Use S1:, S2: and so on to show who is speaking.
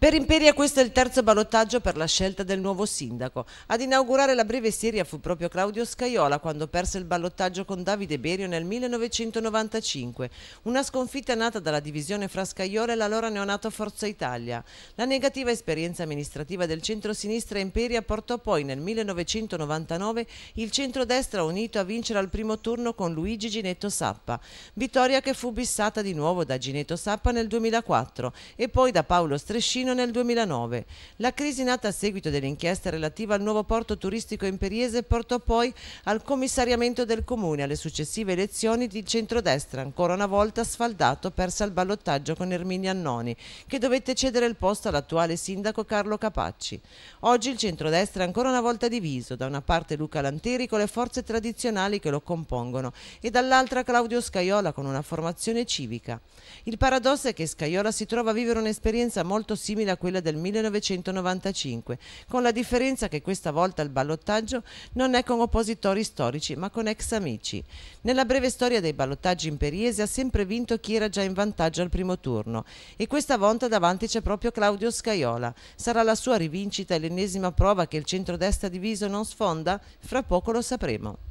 S1: Per Imperia questo è il terzo ballottaggio per la scelta del nuovo sindaco. Ad inaugurare la breve serie fu proprio Claudio Scaiola quando perse il ballottaggio con Davide Berio nel 1995. Una sconfitta nata dalla divisione fra Scaiola e l'allora neonato Forza Italia. La negativa esperienza amministrativa del centro-sinistra Imperia portò poi nel 1999 il centro-destra unito a vincere al primo turno con Luigi Ginetto Sappa. Vittoria che fu bissata di nuovo da Ginetto Sappa nel 2004 e poi da Paolo Strescino fino nel 2009. La crisi nata a seguito dell'inchiesta relativa al nuovo porto turistico imperiese portò poi al commissariamento del comune alle successive elezioni di centrodestra, ancora una volta sfaldato persa il ballottaggio con Erminia Annoni, che dovette cedere il posto all'attuale sindaco Carlo Capacci. Oggi il centrodestra è ancora una volta diviso, da una parte Luca Lanteri con le forze tradizionali che lo compongono e dall'altra Claudio Scaiola con una formazione civica. Il paradosso è che Scaiola si trova a vivere un'esperienza molto simile simile a quella del 1995, con la differenza che questa volta il ballottaggio non è con oppositori storici ma con ex amici. Nella breve storia dei ballottaggi imperiesi ha sempre vinto chi era già in vantaggio al primo turno e questa volta davanti c'è proprio Claudio Scaiola. Sarà la sua rivincita e l'ennesima prova che il centrodestra diviso non sfonda? Fra poco lo sapremo.